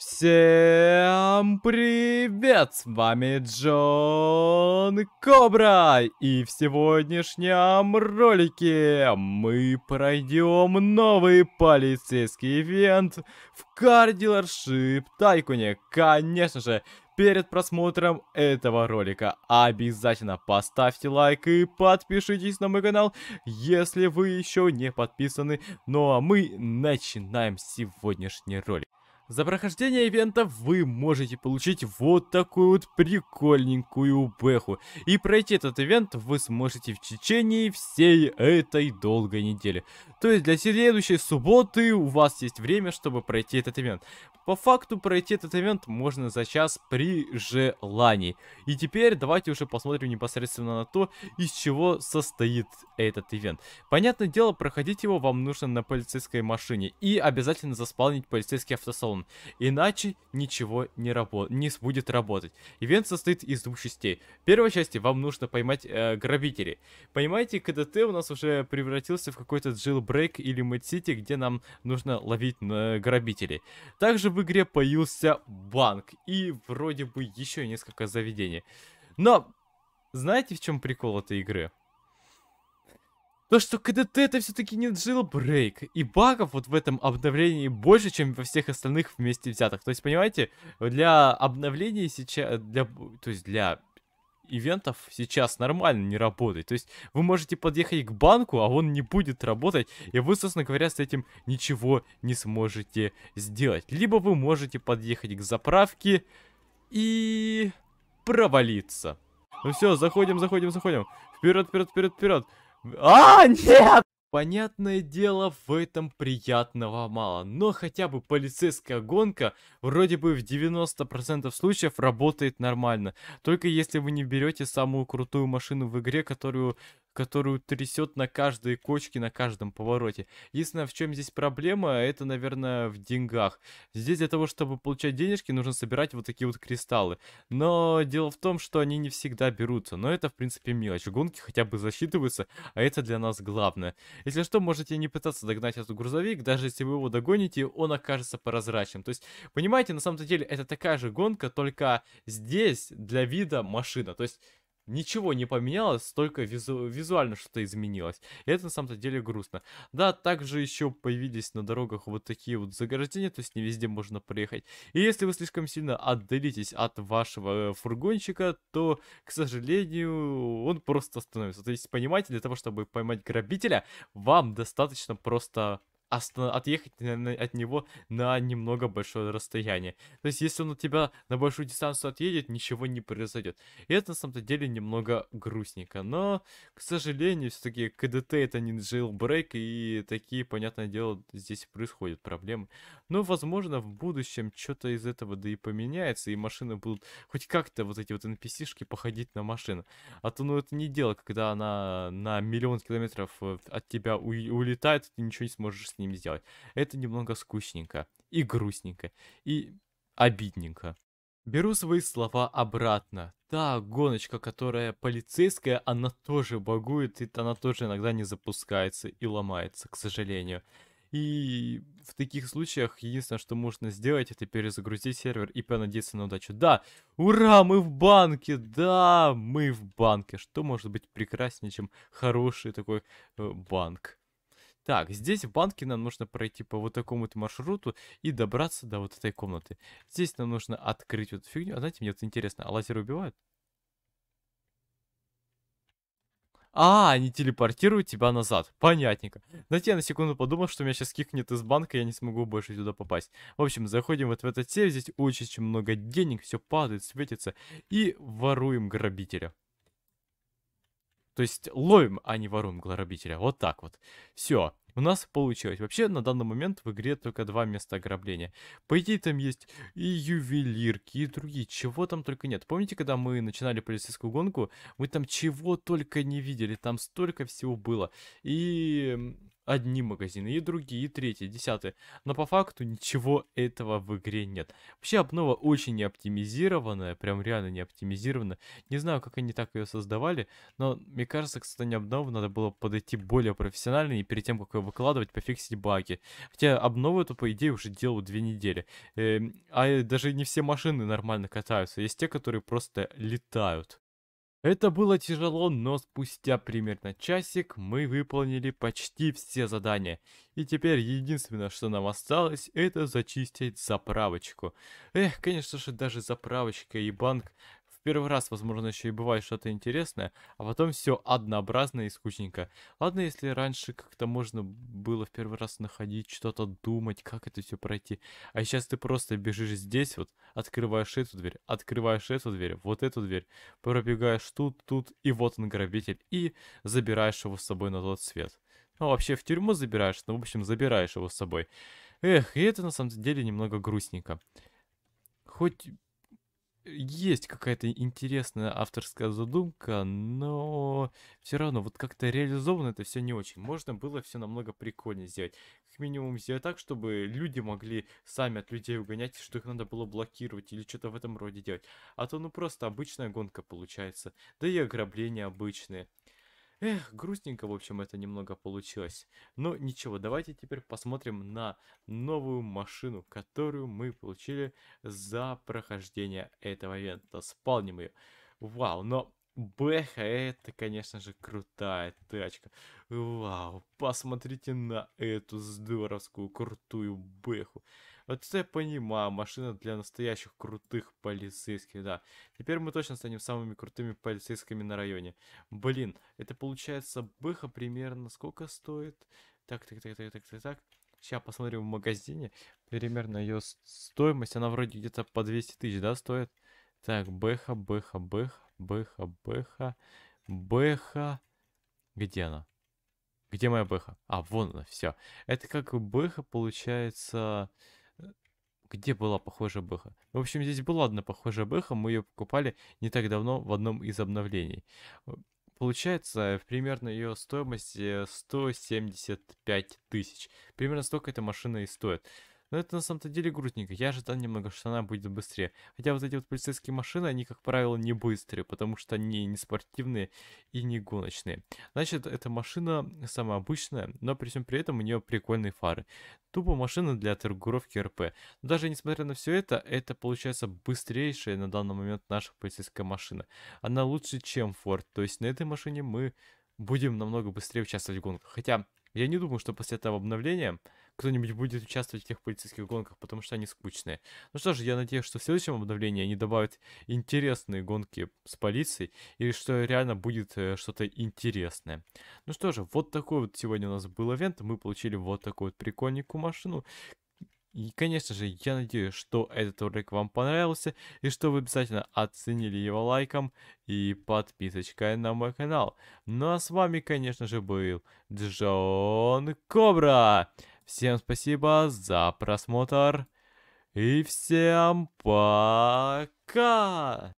Всем привет! С вами Джон Кобра! И в сегодняшнем ролике мы пройдем новый полицейский ивент в кардилершип Тайкуне. Конечно же, перед просмотром этого ролика обязательно поставьте лайк и подпишитесь на мой канал, если вы еще не подписаны. Ну а мы начинаем сегодняшний ролик. За прохождение ивента вы можете получить вот такую вот прикольненькую бэху. И пройти этот ивент вы сможете в течение всей этой долгой недели. То есть для следующей субботы у вас есть время, чтобы пройти этот ивент. По факту пройти этот ивент можно за час при желании. И теперь давайте уже посмотрим непосредственно на то, из чего состоит этот ивент. Понятное дело, проходить его вам нужно на полицейской машине и обязательно заспавнить полицейский автосалон. Иваном. Иначе ничего не, работ не будет работать. Ивент состоит из двух частей. В первой части вам нужно поймать э, грабителей. Понимаете, КДТ у нас уже превратился в какой-то джилбрейк или мэтт-сити, где нам нужно ловить э, грабителей. Также в игре появился банк и вроде бы еще несколько заведений. Но знаете, в чем прикол этой игры? то, что КДТ это все-таки не джилбрейк. И багов вот в этом обновлении больше, чем во всех остальных вместе взятых. То есть, понимаете, для обновления сейчас... Для, то есть, для ивентов сейчас нормально не работает. То есть вы можете подъехать к банку, а он не будет работать, и вы, собственно говоря, с этим ничего не сможете сделать. Либо вы можете подъехать к заправке и провалиться. Ну все, заходим, заходим, заходим. Вперед, вперед, вперед, вперед. А, нет! Понятное дело, в этом приятного мало, но хотя бы полицейская гонка вроде бы в 90% случаев работает нормально. Только если вы не берете самую крутую машину в игре, которую которую трясет на каждой кочке, на каждом повороте. Единственное, в чем здесь проблема, это, наверное, в деньгах. Здесь для того, чтобы получать денежки, нужно собирать вот такие вот кристаллы. Но дело в том, что они не всегда берутся. Но это, в принципе, мелочь. Гонки хотя бы засчитываются, а это для нас главное. Если что, можете не пытаться догнать этот грузовик. Даже если вы его догоните, он окажется прозрачным. То есть, понимаете, на самом-то деле, это такая же гонка, только здесь для вида машина. То есть ничего не поменялось, только визу визуально что-то изменилось. И это на самом-то деле грустно. Да, также еще появились на дорогах вот такие вот заграждения, то есть не везде можно проехать. И если вы слишком сильно отдалитесь от вашего э, фургончика, то, к сожалению, он просто остановится. То есть, понимаете, для того, чтобы поймать грабителя, вам достаточно просто отъехать от него на немного большое расстояние. То есть, если он от тебя на большую дистанцию отъедет, ничего не произойдет. И это на самом-то деле немного грустненько. Но, к сожалению, все-таки КДТ это не jailbreak, и такие, понятное дело, здесь происходят проблемы. Но, возможно, в будущем что-то из этого да и поменяется, и машины будут хоть как-то вот эти вот NPC-шки походить на машину. А то, ну, это не дело, когда она на миллион километров э, от тебя улетает, ты ничего не сможешь с ним сделать. Это немного скучненько, и грустненько, и обидненько. Беру свои слова обратно. Та гоночка, которая полицейская, она тоже багует, и она тоже иногда не запускается и ломается, к сожалению. И в таких случаях единственное, что можно сделать, это перезагрузить сервер и понадеяться на удачу. Да, ура, мы в банке, да, мы в банке. Что может быть прекраснее, чем хороший такой э, банк? Так, здесь в банке нам нужно пройти по вот такому вот маршруту и добраться до вот этой комнаты. Здесь нам нужно открыть вот эту фигню. А знаете, мне вот интересно, а лазеры убивают? А, они телепортируют тебя назад. Понятненько. Знаете, я на секунду подумал, что меня сейчас кикнет из банка, я не смогу больше сюда попасть. В общем, заходим вот в этот сейф, здесь очень много денег, все падает, светится. И воруем грабителя. То есть ловим, а не воруем грабителя. Вот так вот. Все у нас получилось. Вообще, на данный момент в игре только два места ограбления. По идее, там есть и ювелирки, и другие, чего там только нет. Помните, когда мы начинали полицейскую гонку, мы там чего только не видели, там столько всего было. И одни магазины, и другие, и третьи, и десятые. Но по факту ничего этого в игре нет. Вообще обнова очень не оптимизированная, прям реально не оптимизированная. Не знаю, как они так ее создавали, но мне кажется, кстати, не обнову надо было подойти более профессионально и перед тем, как ее выкладывать, пофиксить баги. Хотя обнову эту, по идее, уже делал две недели. Эм, а, э, а даже не все машины нормально катаются, есть те, которые просто летают. Это было тяжело, но спустя примерно часик мы выполнили почти все задания. И теперь единственное, что нам осталось, это зачистить заправочку. Эх, конечно же, даже заправочка и банк в первый раз, возможно, еще и бывает что-то интересное, а потом все однообразно и скучненько. Ладно, если раньше как-то можно было в первый раз находить, что-то думать, как это все пройти. А сейчас ты просто бежишь здесь вот, открываешь эту дверь, открываешь эту дверь, вот эту дверь, пробегаешь тут, тут, и вот он грабитель, и забираешь его с собой на тот свет. Ну, вообще в тюрьму забираешь, но, ну, в общем, забираешь его с собой. Эх, и это на самом деле немного грустненько. Хоть есть какая-то интересная авторская задумка, но все равно вот как-то реализовано это все не очень. Можно было все намного прикольнее сделать. Как минимум сделать так, чтобы люди могли сами от людей угонять, что их надо было блокировать или что-то в этом роде делать. А то ну просто обычная гонка получается. Да и ограбления обычные. Эх, грустненько, в общем, это немного получилось. Но ну, ничего, давайте теперь посмотрим на новую машину, которую мы получили за прохождение этого ивента. Спалним ее. Вау, но Бэха, это, конечно же, крутая тачка. Вау, посмотрите на эту здоровскую крутую Бэху. Это я понимаю, машина для настоящих крутых полицейских, да. Теперь мы точно станем самыми крутыми полицейскими на районе. Блин, это получается быха примерно сколько стоит? Так, так, так, так, так, так, так. Сейчас посмотрим в магазине. Примерно ее стоимость, она вроде где-то по 200 тысяч, да, стоит? Так, бэха, бэха, бэха, бэха, бэха, бэха. Где она? Где моя бэха? А, вон она, все. Это как бэха получается... Где была похожая бэха? В общем, здесь была одна похожая бэха, мы ее покупали не так давно в одном из обновлений. Э, получается, примерно ее стоимость 175 тысяч. Примерно столько эта машина и стоит. Но это на самом-то деле грустненько. Я ожидал немного, что она будет быстрее. Хотя вот эти вот полицейские машины, они, как правило, не быстрые, потому что они не спортивные и не гоночные. Значит, эта машина самая обычная, но при всем при этом у нее прикольные фары. Тупо машина для торгуровки РП. Но даже несмотря на все это, это получается быстрейшая на данный момент наша полицейская машина. Она лучше, чем Ford. То есть на этой машине мы будем намного быстрее участвовать в гонках. Хотя я не думаю, что после этого обновления кто-нибудь будет участвовать в тех полицейских гонках, потому что они скучные. Ну что же, я надеюсь, что в следующем обновлении они добавят интересные гонки с полицией, и что реально будет э, что-то интересное. Ну что же, вот такой вот сегодня у нас был ивент, мы получили вот такую вот прикольненькую машину, и, конечно же, я надеюсь, что этот ролик вам понравился, и что вы обязательно оценили его лайком и подписочкой на мой канал. Ну а с вами, конечно же, был Джон Кобра. Всем спасибо за просмотр. И всем пока!